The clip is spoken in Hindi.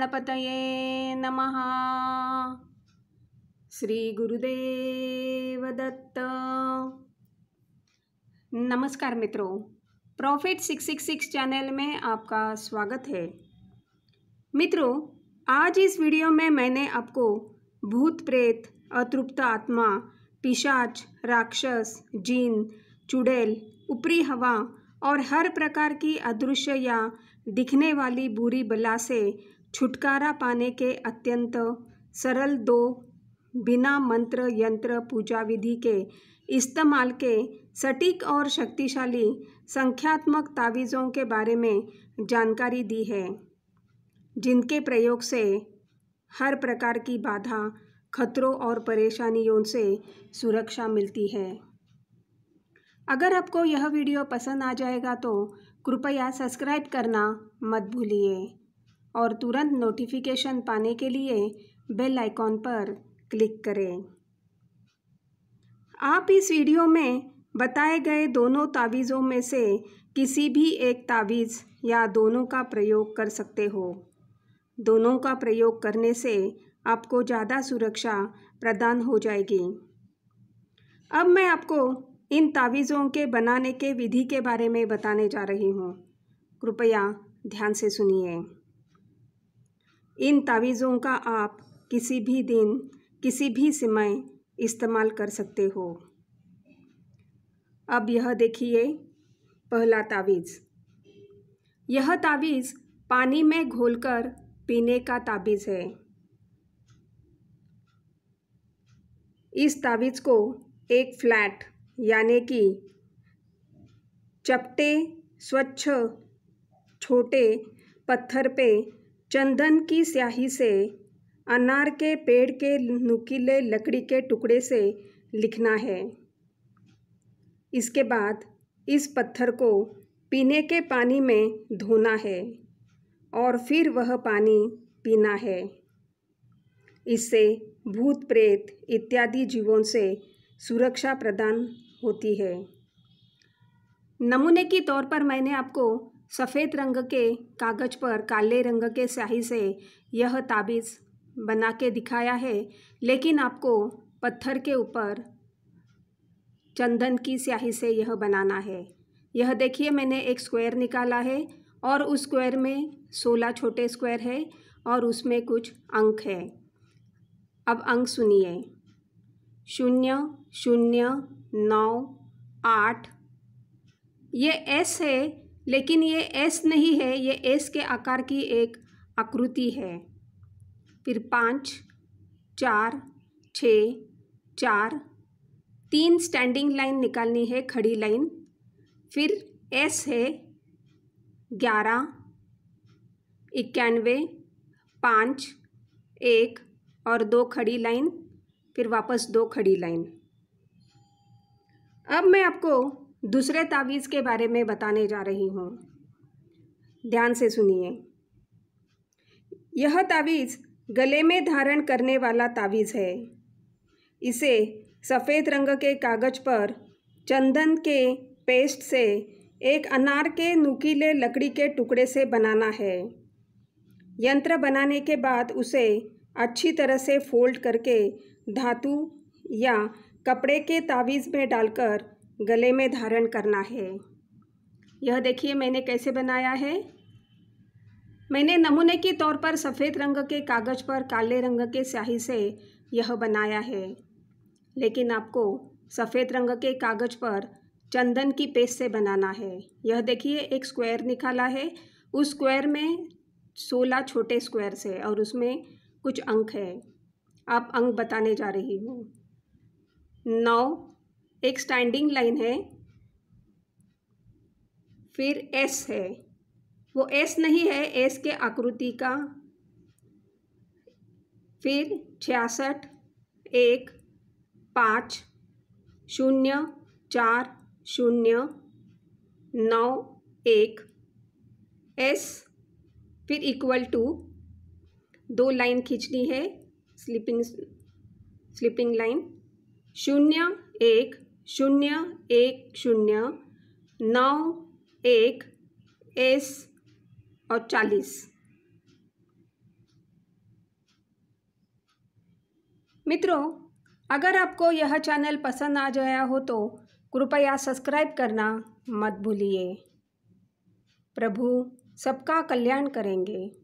गणपत नमः श्री गुरुदेव दत्त नमस्कार मित्रों profit six six six channel में आपका स्वागत है मित्रों आज इस वीडियो में मैंने आपको भूत प्रेत अतृप्त आत्मा पिशाच राक्षस जीन चुड़ैल ऊपरी हवा और हर प्रकार की अदृश्य या दिखने वाली बुरी बला से छुटकारा पाने के अत्यंत सरल दो बिना मंत्र यंत्र पूजा विधि के इस्तेमाल के सटीक और शक्तिशाली संख्यात्मक तावीज़ों के बारे में जानकारी दी है जिनके प्रयोग से हर प्रकार की बाधा खतरों और परेशानियों से सुरक्षा मिलती है अगर आपको यह वीडियो पसंद आ जाएगा तो कृपया सब्सक्राइब करना मत भूलिए और तुरंत नोटिफिकेशन पाने के लिए बेल आइकॉन पर क्लिक करें आप इस वीडियो में बताए गए दोनों तावीज़ों में से किसी भी एक तावीज़ या दोनों का प्रयोग कर सकते हो दोनों का प्रयोग करने से आपको ज़्यादा सुरक्षा प्रदान हो जाएगी अब मैं आपको इन तावीज़ों के बनाने के विधि के बारे में बताने जा रही हूँ कृपया ध्यान से सुनिए इन तावीज़ों का आप किसी भी दिन किसी भी समय इस्तेमाल कर सकते हो अब यह देखिए पहला तावीज़ यह तावीज़ पानी में घोलकर पीने का ताबीज़ है इस तावीज़ को एक फ्लैट यानी कि चपटे स्वच्छ छोटे पत्थर पे चंदन की स्याही से अनार के पेड़ के नुकीले लकड़ी के टुकड़े से लिखना है इसके बाद इस पत्थर को पीने के पानी में धोना है और फिर वह पानी पीना है इससे भूत प्रेत इत्यादि जीवों से सुरक्षा प्रदान होती है नमूने के तौर पर मैंने आपको सफ़ेद रंग के कागज पर काले रंग के स्याही से यह ताबीज़ बना के दिखाया है लेकिन आपको पत्थर के ऊपर चंदन की स्याही से यह बनाना है यह देखिए मैंने एक स्क्वायर निकाला है और उस स्क्वायर में सोलह छोटे स्क्वायर है और उसमें कुछ अंक है अब अंक सुनिए शून्य शून्य नौ आठ ये एस है लेकिन ये एस नहीं है ये एस के आकार की एक आकृति है फिर पाँच चार छ चार तीन स्टैंडिंग लाइन निकालनी है खड़ी लाइन फिर एस है ग्यारह इक्यानवे पाँच एक और दो खड़ी लाइन फिर वापस दो खड़ी लाइन अब मैं आपको दूसरे तावीज़ के बारे में बताने जा रही हूँ ध्यान से सुनिए यह तावीज़ गले में धारण करने वाला तावीज़ है इसे सफ़ेद रंग के कागज़ पर चंदन के पेस्ट से एक अनार के नुकीले लकड़ी के टुकड़े से बनाना है यंत्र बनाने के बाद उसे अच्छी तरह से फोल्ड करके धातु या कपड़े के तावीज़ में डालकर गले में धारण करना है यह देखिए मैंने कैसे बनाया है मैंने नमूने के तौर पर सफ़ेद रंग के कागज़ पर काले रंग के स्याही से यह बनाया है लेकिन आपको सफ़ेद रंग के कागज़ पर चंदन की पेस्ट से बनाना है यह देखिए एक स्क्वायर निकाला है उस स्क्वायर में सोलह छोटे स्क्वायर से और उसमें कुछ अंक है आप अंक बताने जा रही हूँ नौ एक स्टैंडिंग लाइन है फिर एस है वो एस नहीं है एस के आकृति का फिर छियासठ एक पाँच शून्य चार शून्य नौ एक एस फिर इक्वल टू दो लाइन खींचनी है स्लीपिंग स्लीपिंग लाइन शून्य एक शून्य एक शून्य नौ एक एस और चालीस मित्रों अगर आपको यह चैनल पसंद आ गया हो तो कृपया सब्सक्राइब करना मत भूलिए प्रभु सबका कल्याण करेंगे